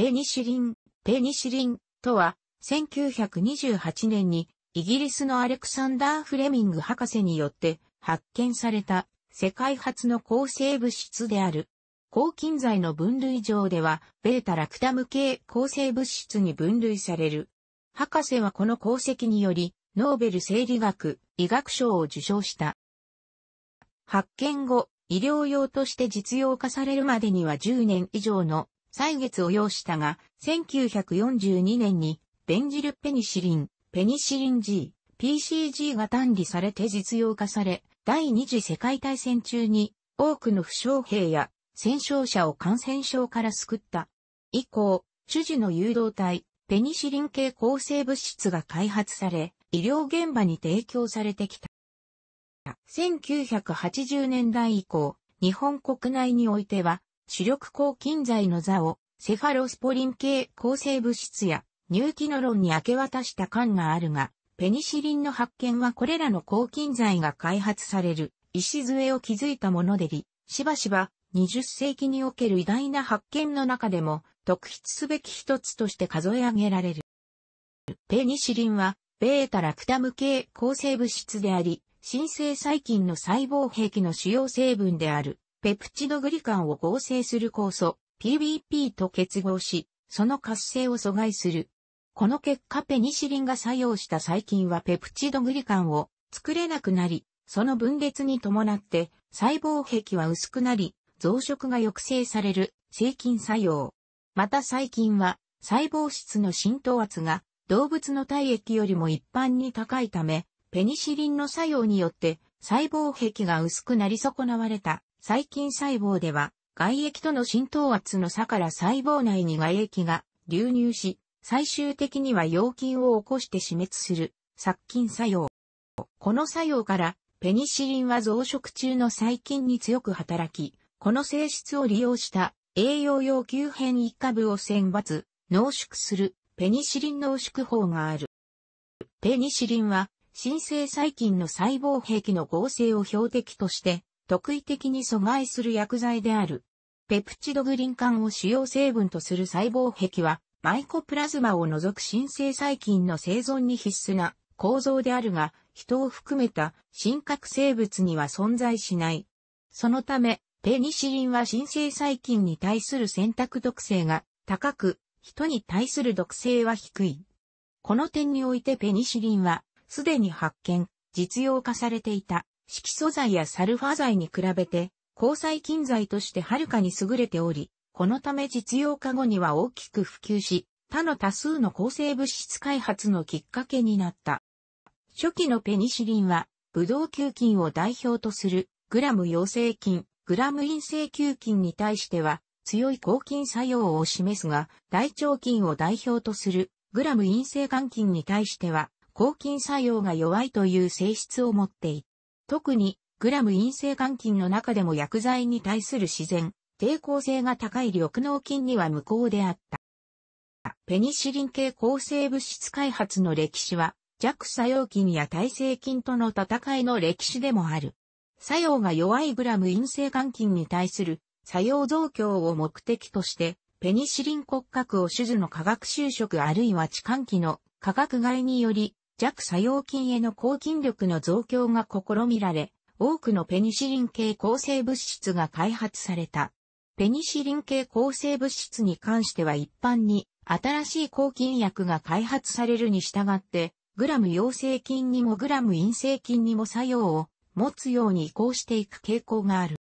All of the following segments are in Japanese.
ペニシリン、ペニシリンとは、1928年にイギリスのアレクサンダー・フレミング博士によって発見された世界初の抗生物質である。抗菌剤の分類上では、ベータラクタム系抗生物質に分類される。博士はこの功績により、ノーベル生理学、医学賞を受賞した。発見後、医療用として実用化されるまでには10年以上の歳月を要したが、1942年にベンジルペニシリン、ペニシリン G、PCG が単理されて実用化され、第二次世界大戦中に多くの負傷兵や戦傷者を感染症から救った。以降、主治の誘導体、ペニシリン系抗生物質が開発され、医療現場に提供されてきた。1980年代以降、日本国内においては、主力抗菌剤の座をセファロスポリン系抗生物質や乳機ロ論に明け渡した感があるが、ペニシリンの発見はこれらの抗菌剤が開発される礎を築いたものでり、しばしば20世紀における偉大な発見の中でも特筆すべき一つとして数え上げられる。ペニシリンは、ベータラクタム系抗生物質であり、新生細菌の細胞壁の主要成分である。ペプチドグリカンを合成する酵素 PBP と結合し、その活性を阻害する。この結果ペニシリンが作用した細菌はペプチドグリカンを作れなくなり、その分裂に伴って細胞壁は薄くなり、増殖が抑制される成菌作用。また細菌は細胞質の浸透圧が動物の体液よりも一般に高いため、ペニシリンの作用によって細胞壁が薄くなり損なわれた細菌細胞では、外液との浸透圧の差から細胞内に外液が流入し、最終的には陽菌を起こして死滅する殺菌作用。この作用からペニシリンは増殖中の細菌に強く働き、この性質を利用した栄養用急変一株を選抜、濃縮するペニシリン濃縮法がある。ペニシリンは新生細菌の細胞壁の合成を標的として特異的に阻害する薬剤である。ペプチドグリン管を主要成分とする細胞壁は、マイコプラズマを除く新生細菌の生存に必須な構造であるが、人を含めた真核生物には存在しない。そのため、ペニシリンは新生細菌に対する選択毒性が高く、人に対する毒性は低い。この点においてペニシリンは、すでに発見、実用化されていた色素剤やサルファ剤に比べて、交際菌剤としてはるかに優れており、このため実用化後には大きく普及し、他の多数の抗生物質開発のきっかけになった。初期のペニシリンは、ブドウ球菌を代表とするグラム陽性菌、グラム陰性球菌に対しては、強い抗菌作用を示すが、大腸菌を代表とするグラム陰性肝菌に対しては、抗菌作用が弱いという性質を持ってい特に、グラム陰性肝菌の中でも薬剤に対する自然、抵抗性が高い緑脳菌には無効であった。ペニシリン系抗生物質開発の歴史は、弱作用菌や耐性菌との戦いの歴史でもある。作用が弱いグラム陰性肝菌に対する作用増強を目的として、ペニシリン骨格を手術の化学就職あるいは置換器の化学外により弱作用菌への抗菌力の増強が試みられ、多くのペニシリン系抗生物質が開発された。ペニシリン系抗生物質に関しては一般に新しい抗菌薬が開発されるに従って、グラム陽性菌にもグラム陰性菌にも作用を持つように移行していく傾向がある。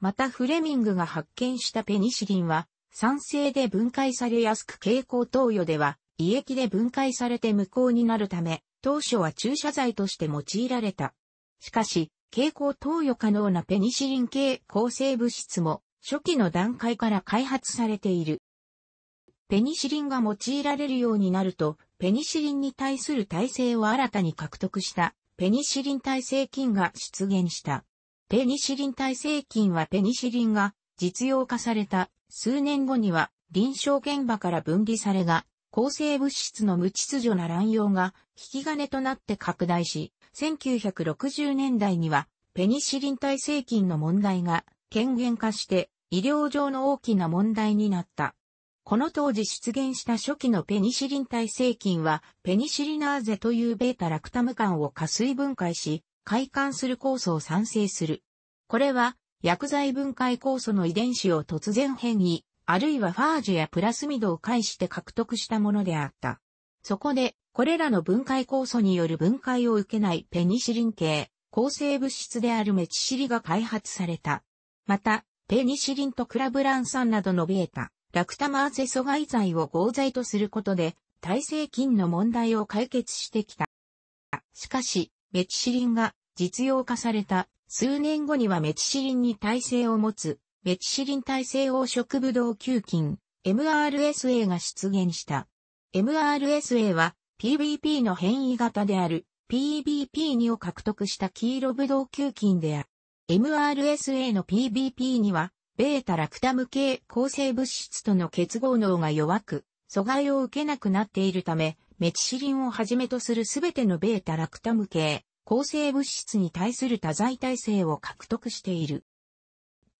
またフレミングが発見したペニシリンは酸性で分解されやすく傾向投与では胃液で分解されて無効になるため、当初は注射剤として用いられた。しかし、経口投与可能なペニシリン系抗生物質も初期の段階から開発されている。ペニシリンが用いられるようになると、ペニシリンに対する耐性を新たに獲得したペニシリン耐性菌が出現した。ペニシリン耐性菌はペニシリンが実用化された数年後には臨床現場から分離されが抗生物質の無秩序な乱用が引き金となって拡大し、1960年代にはペニシリン耐性菌の問題が権限化して医療上の大きな問題になった。この当時出現した初期のペニシリン耐性菌は、ペニシリナーゼというベータラクタム間を加水分解し、快感する酵素を産生する。これは、薬剤分解酵素の遺伝子を突然変異、あるいはファージュやプラスミドを介して獲得したものであった。そこで、これらの分解酵素による分解を受けないペニシリン系、抗生物質であるメチシリが開発された。また、ペニシリンとクラブラン酸などのベータ、ラクタマーゼ阻害剤を合剤とすることで、耐性菌の問題を解決してきた。しかし、メチシリンが実用化された数年後にはメチシリンに耐性を持つメチシリン耐性黄色ブドウ球菌、MRSA が出現した。MRSA は PBP の変異型である PBP2 を獲得した黄色ブドウ球菌である。MRSA の PBP2 は、ベータラクタム系抗生物質との結合能が弱く、阻害を受けなくなっているため、メチシリンをはじめとするすべてのベータラクタム系抗生物質に対する多剤耐性を獲得している。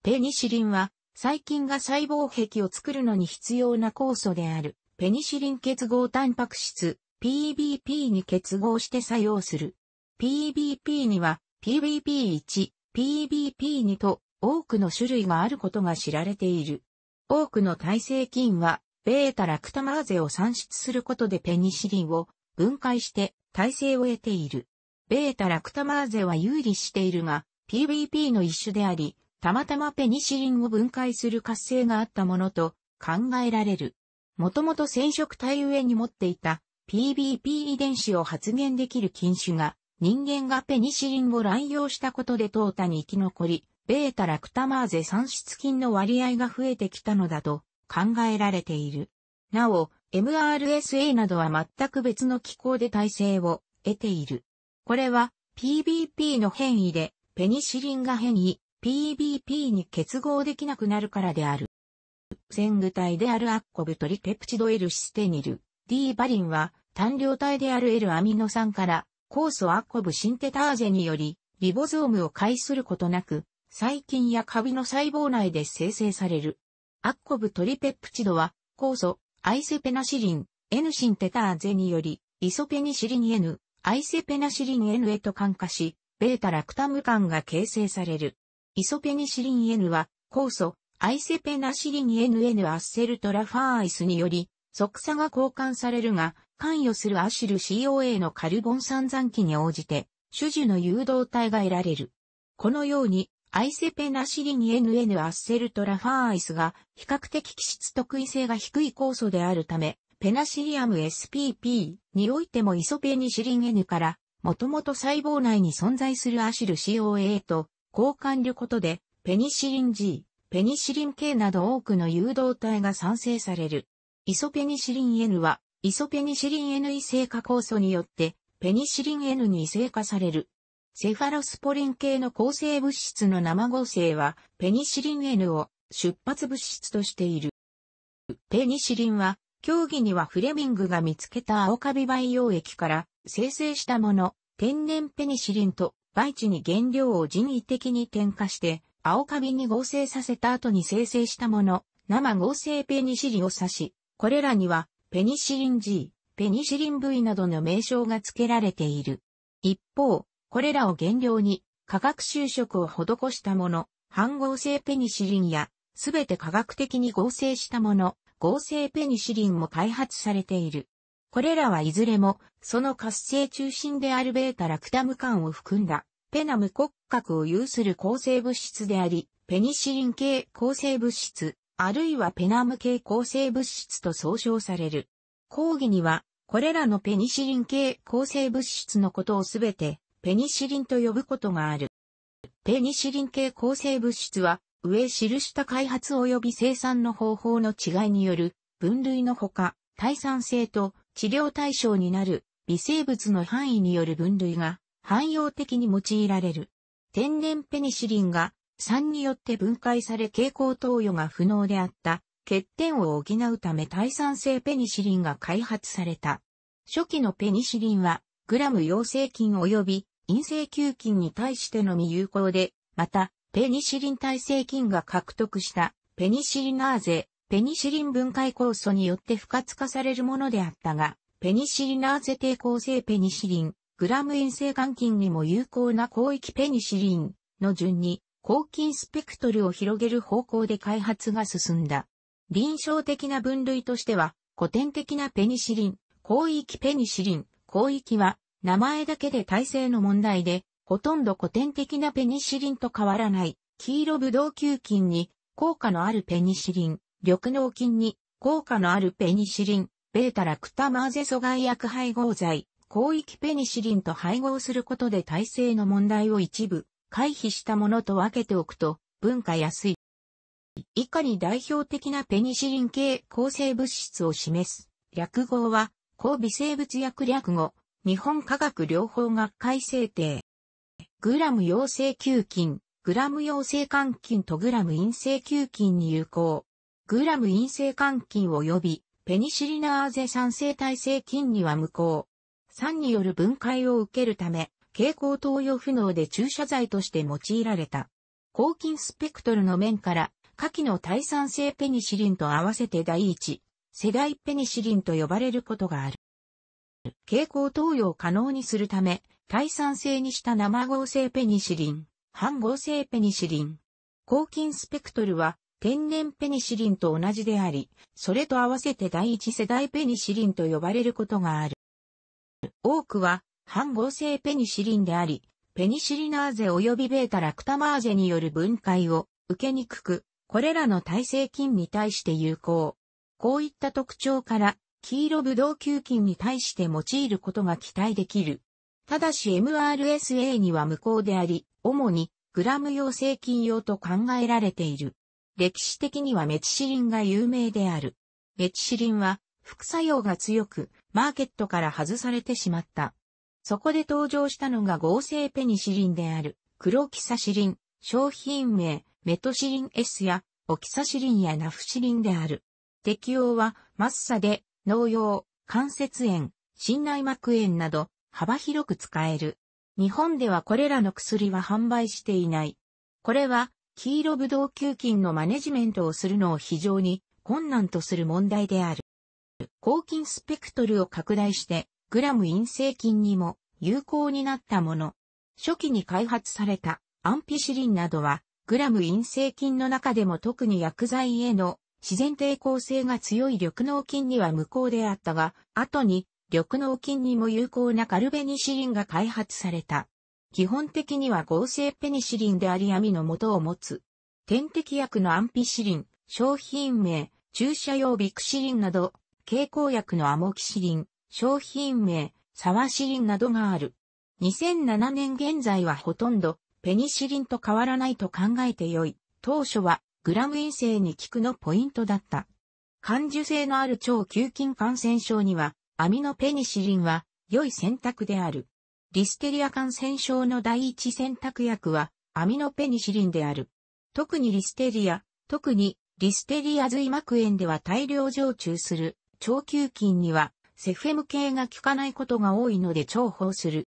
ペニシリンは、細菌が細胞壁を作るのに必要な酵素である、ペニシリン結合タンパク質、PBP に結合して作用する。PBP には、PBP1、PBP2 と多くの種類があることが知られている。多くの耐性菌は、ベータラクタマーゼを産出することでペニシリンを分解して耐性を得ている。ベータラクタマーゼは有利しているが、PBP の一種であり、たまたまペニシリンを分解する活性があったものと考えられる。もともと染色体上に持っていた PBP 遺伝子を発現できる菌種が人間がペニシリンを乱用したことで淘汰に生き残り、ベータラクタマーゼ産出菌の割合が増えてきたのだと考えられている。なお、MRSA などは全く別の機構で耐性を得ている。これは PBP の変異でペニシリンが変異、PBP に結合できなくなるからである。線具体であるアッコブトリペプチド L システニル、D バリンは単量体である L アミノ酸から酵素アッコブシンテターゼによりリボゾームを介することなく細菌やカビの細胞内で生成される。アッコブトリペプチドは酵素、アイセペナシリン、N シンテターゼによりイソペニシリン N、アイセペナシリン N へと感化し、ベータラクタム感が形成される。イソペニシリン N は、酵素、アイセペナシリン NN アッセルトラファーイスにより、即差が交換されるが、関与するアシル COA のカルボン散々期に応じて、種樹の誘導体が得られる。このように、アイセペナシリン NN アッセルトラファーイスが比較的気質特異性が低い酵素であるため、ペナシリアム SPP においてもイソペニシリン N から、もともと細胞内に存在するアシル COA と交換量ことで、ペニシリン G、ペニシリン K など多くの誘導体が産生される。イソペニシリン N は、イソペニシリン N 異性化酵素によって、ペニシリン N に異性化される。セファロスポリン系の構成物質の生合成は、ペニシリン N を出発物質としている。ペニシリンは、競技にはフレミングが見つけた青カビ培養液から生成したもの、天然ペニシリンと培地に原料を人為的に添加して、青カビに合成させた後に生成したもの、生合成ペニシリンを指し、これらには、ペニシリン G、ペニシリン V などの名称が付けられている。一方、これらを原料に、化学修飾を施したもの、半合成ペニシリンや、すべて化学的に合成したもの、合成ペニシリンも開発されている。これらはいずれも、その活性中心であるタラクタム間を含んだ、ペナム骨格を有する抗生物質であり、ペニシリン系抗生物質、あるいはペナム系抗生物質と総称される。講義には、これらのペニシリン系抗生物質のことをすべて、ペニシリンと呼ぶことがある。ペニシリン系抗生物質は、上記した開発及び生産の方法の違いによる、分類のほか、耐酸性と治療対象になる微生物の範囲による分類が汎用的に用いられる。天然ペニシリンが酸によって分解され蛍光投与が不能であった欠点を補うため耐酸性ペニシリンが開発された。初期のペニシリンはグラム陽性菌及び陰性球菌に対してのみ有効で、またペニシリン耐性菌が獲得したペニシリナーゼペニシリン分解酵素によって不活化されるものであったが、ペニシリナーゼ抵抗性ペニシリン、グラム陰性肝菌にも有効な広域ペニシリンの順に、抗菌スペクトルを広げる方向で開発が進んだ。臨床的な分類としては、古典的なペニシリン、広域ペニシリン、広域は、名前だけで耐性の問題で、ほとんど古典的なペニシリンと変わらない、黄色ブドウ球菌に効果のあるペニシリン、緑脳菌に効果のあるペニシリン、ベータラクタマーゼ阻害薬配合剤、広域ペニシリンと配合することで耐性の問題を一部回避したものと分けておくと分化安い。以下に代表的なペニシリン系抗生物質を示す略語は抗微生物薬略語、日本科学療法学会制定。グラム陽性球菌、グラム陽性肝菌とグラム陰性球菌に有効。グラム陰性肝菌及びペニシリナーゼ酸性耐性菌には無効。酸による分解を受けるため、蛍光投与不能で注射剤として用いられた。抗菌スペクトルの面から、下記の耐酸性ペニシリンと合わせて第一、世代ペニシリンと呼ばれることがある。蛍光投与を可能にするため、耐酸性にした生合成ペニシリン、半合成ペニシリン。抗菌スペクトルは、天然ペニシリンと同じであり、それと合わせて第一世代ペニシリンと呼ばれることがある。多くは、半合成ペニシリンであり、ペニシリナーゼ及びベータラクタマーゼによる分解を受けにくく、これらの耐性菌に対して有効。こういった特徴から、黄色ブドウ球菌に対して用いることが期待できる。ただし MRSA には無効であり、主にグラム陽性菌用と考えられている。歴史的にはメチシリンが有名である。メチシリンは副作用が強く、マーケットから外されてしまった。そこで登場したのが合成ペニシリンである、クロキサシリン、商品名、メトシリン S や、オキサシリンやナフシリンである。適用は、マッサで、農用、関節炎、心内膜炎など、幅広く使える。日本ではこれらの薬は販売していない。これは、黄色ブドウ球菌のマネジメントをするのを非常に困難とする問題である。抗菌スペクトルを拡大して、グラム陰性菌にも有効になったもの。初期に開発されたアンピシリンなどは、グラム陰性菌の中でも特に薬剤への自然抵抗性が強い緑脳菌には無効であったが、後に緑脳菌にも有効なカルベニシリンが開発された。基本的には合成ペニシリンであり網の元を持つ。点滴薬のアンピシリン、商品名、注射用ビクシリンなど、蛍光薬のアモキシリン、商品名、サワシリンなどがある。2007年現在はほとんどペニシリンと変わらないと考えてよい。当初はグラム陰性に効くのポイントだった。感受性のある超球菌感染症には、アミノペニシリンは良い選択である。リステリア感染症の第一選択薬はアミノペニシリンである。特にリステリア、特にリステリア髄膜炎では大量常駐する腸球菌にはセフェム系が効かないことが多いので重宝する。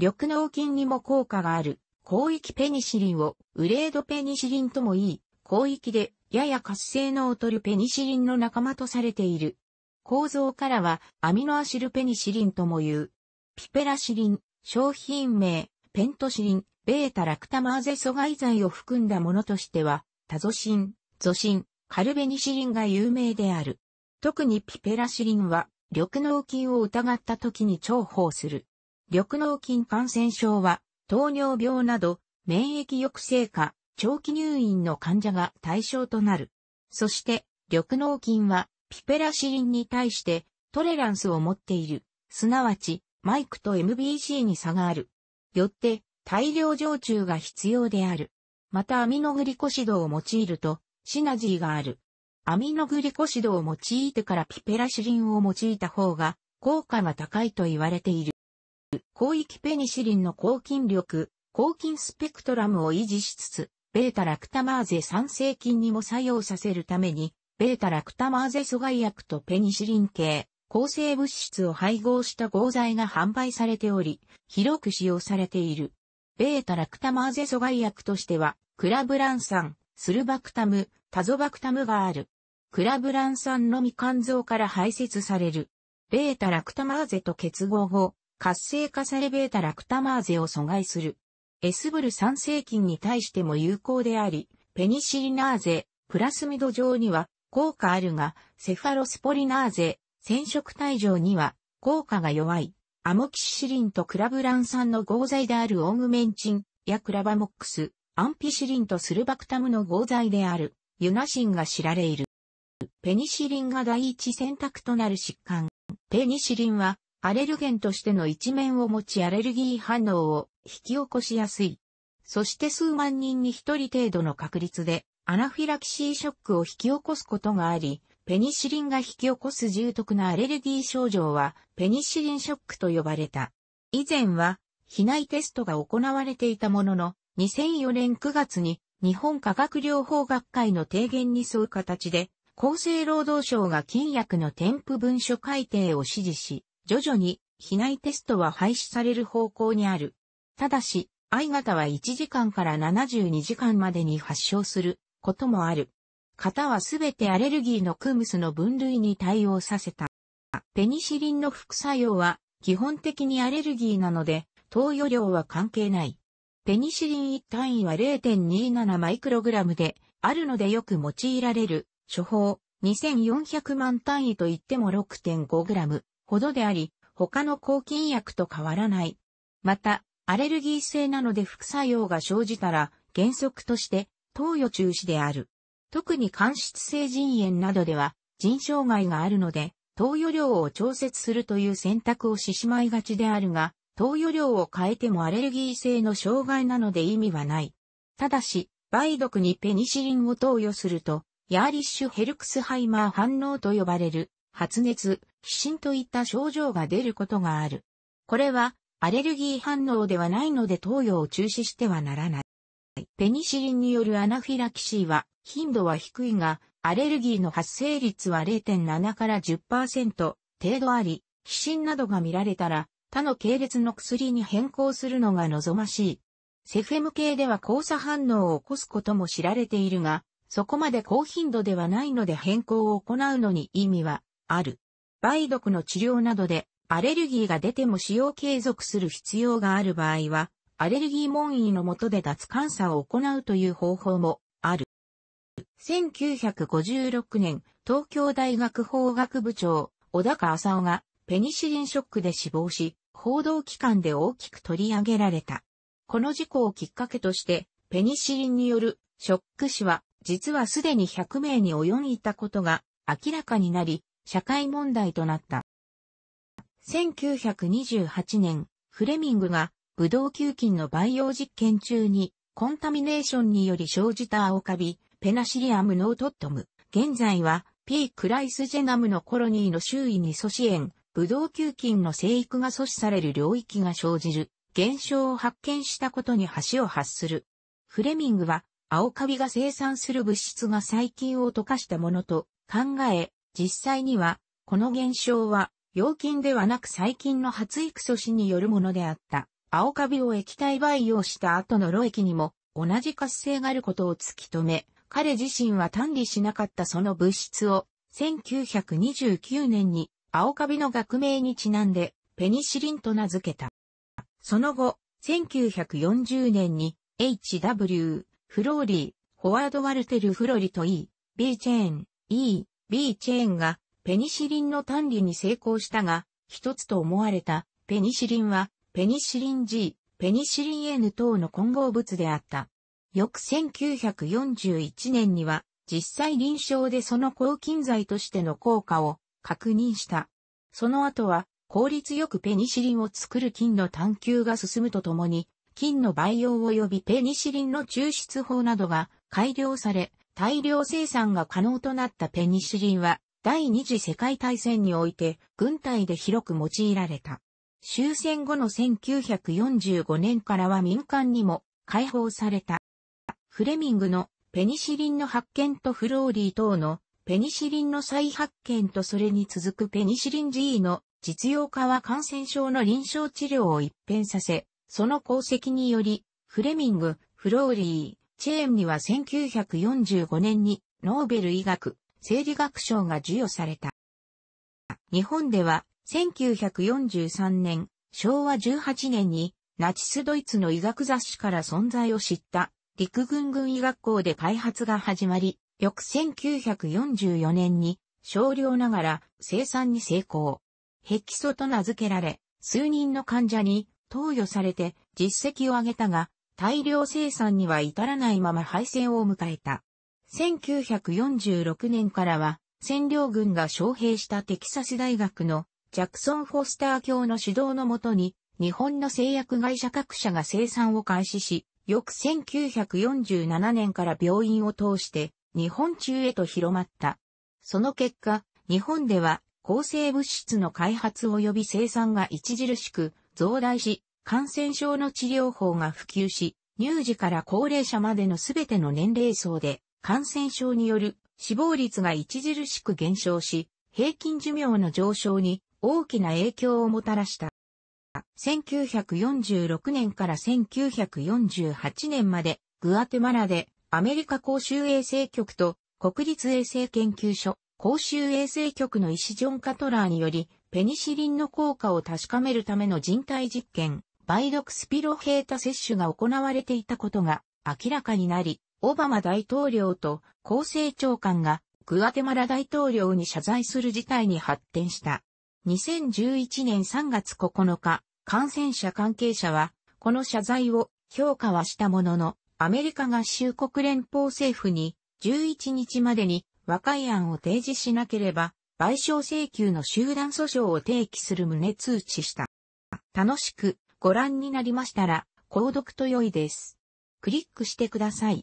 緑脳菌にも効果がある広域ペニシリンをウレードペニシリンともいい広域でやや活性を取るペニシリンの仲間とされている。構造からはアミノアシルペニシリンともいうピペラシリン、商品名、ペントシリン、ベータラクタマーゼ阻害剤を含んだものとしては、タゾシン、ゾシン、カルベニシリンが有名である。特にピペラシリンは、緑脳菌を疑った時に重宝する。緑脳菌感染症は、糖尿病など、免疫抑制下、長期入院の患者が対象となる。そして、緑脳菌は、ピペラシリンに対して、トレランスを持っている。すなわち、マイクと MBC に差がある。よって、大量常駐が必要である。またアミノグリコシドを用いると、シナジーがある。アミノグリコシドを用いてからピペラシリンを用いた方が、効果が高いと言われている。広域ペニシリンの抗菌力、抗菌スペクトラムを維持しつつ、ベータラクタマーゼ酸性菌にも作用させるために、ベータラクタマーゼ阻害薬とペニシリン系、抗生物質を配合した合剤が販売されており、広く使用されている。ベータラクタマーゼ阻害薬としては、クラブラン酸、スルバクタム、タゾバクタムがある。クラブラン酸のみ肝臓から排泄される。ベータラクタマーゼと結合後、活性化されベータラクタマーゼを阻害する。エスブル酸性菌に対しても有効であり、ペニシリナーゼ、プラスミド上には効果あるが、セファロスポリナーゼ、染色体上には効果が弱い、アモキシリンとクラブラン酸の合剤であるオーグメンチンやクラバモックス、アンピシリンとスルバクタムの合剤であるユナシンが知られいる。ペニシリンが第一選択となる疾患。ペニシリンはアレルゲンとしての一面を持ちアレルギー反応を引き起こしやすい。そして数万人に一人程度の確率でアナフィラキシーショックを引き起こすことがあり、ペニシリンが引き起こす重篤なアレルギー症状は、ペニシリンショックと呼ばれた。以前は、避内テストが行われていたものの、2004年9月に日本科学療法学会の提言に沿う形で、厚生労働省が禁薬の添付文書改定を指示し、徐々に避内テストは廃止される方向にある。ただし、I 型は1時間から72時間までに発症することもある。型はすべてアレルギーのクムスの分類に対応させた。ペニシリンの副作用は基本的にアレルギーなので、投与量は関係ない。ペニシリン1単位は0.27マイクログラムで、あるのでよく用いられる、処方、2400万単位といっても6.5グラムほどであり、他の抗菌薬と変わらない。また、アレルギー性なので副作用が生じたら、原則として、投与中止である。特に間質性腎炎などでは腎障害があるので、投与量を調節するという選択をしてしまいがちであるが、投与量を変えてもアレルギー性の障害なので意味はない。ただし、梅毒にペニシリンを投与すると、ヤーリッシュヘルクスハイマー反応と呼ばれる、発熱、皮疹といった症状が出ることがある。これは、アレルギー反応ではないので投与を中止してはならない。ペニシリンによるアナフィラキシーは頻度は低いが、アレルギーの発生率は0.7から10%程度あり、皮疹などが見られたら、他の系列の薬に変更するのが望ましい。セフェム系では交差反応を起こすことも知られているが、そこまで高頻度ではないので変更を行うのに意味はある。梅毒の治療などでアレルギーが出ても使用継続する必要がある場合は、アレルギー問医の下で脱監査を行うという方法もある。1956年、東京大学法学部長、小高浅尾がペニシリンショックで死亡し、報道機関で大きく取り上げられた。この事故をきっかけとして、ペニシリンによるショック死は、実はすでに100名に及んでいたことが明らかになり、社会問題となった。1928年、フレミングがブドウ球菌の培養実験中に、コンタミネーションにより生じた青カビ、ペナシリアムノートットム。現在は、P. クライスジェナムのコロニーの周囲に阻止炎、ブドウ球菌の生育が阻止される領域が生じる、現象を発見したことに橋を発する。フレミングは、青カビが生産する物質が細菌を溶かしたものと考え、実際には、この現象は、陽菌ではなく細菌の発育阻止によるものであった。青カビを液体培養した後の炉液にも同じ活性があることを突き止め、彼自身は単理しなかったその物質を、1929年に青カビの学名にちなんでペニシリンと名付けた。その後、1940年に HW、フローリー、ホワード・ワルテル・フロリと E、B チェーン、E、B チェーンがペニシリンの単理に成功したが、一つと思われたペニシリンはペニシリン G、ペニシリン N 等の混合物であった。翌1941年には、実際臨床でその抗菌剤としての効果を確認した。その後は、効率よくペニシリンを作る菌の探求が進むとともに、菌の培養及びペニシリンの抽出法などが改良され、大量生産が可能となったペニシリンは、第二次世界大戦において軍隊で広く用いられた。終戦後の1945年からは民間にも解放された。フレミングのペニシリンの発見とフローリー等のペニシリンの再発見とそれに続くペニシリン G の実用化は感染症の臨床治療を一変させ、その功績により、フレミング、フローリー、チェーンには1945年にノーベル医学、生理学賞が授与された。日本では1943年、昭和18年にナチスドイツの医学雑誌から存在を知った陸軍軍医学校で開発が始まり、翌1944年に少量ながら生産に成功。ヘキソと名付けられ、数人の患者に投与されて実績を上げたが、大量生産には至らないまま敗戦を迎えた。1946年からは占領軍が招聘したテキサス大学のジャクソン・フォスター教の指導のもとに、日本の製薬会社各社が生産を開始し、翌1947年から病院を通して日本中へと広まった。その結果、日本では抗生物質の開発及び生産が著しく増大し、感染症の治療法が普及し、乳児から高齢者までのすべての年齢層で感染症による死亡率が著しく減少し、平均寿命の上昇に大きな影響をもたらした。1946年から1948年まで、グアテマラでアメリカ公衆衛生局と国立衛生研究所、公衆衛生局の医師ジョン・カトラーにより、ペニシリンの効果を確かめるための人体実験、梅毒スピロヘータ接種が行われていたことが明らかになり、オバマ大統領と厚生長官がグアテマラ大統領に謝罪する事態に発展した。2011年3月9日、感染者関係者は、この謝罪を評価はしたものの、アメリカ合衆国連邦政府に11日までに和解案を提示しなければ、賠償請求の集団訴訟を提起する旨通知した。楽しくご覧になりましたら、購読と良いです。クリックしてください。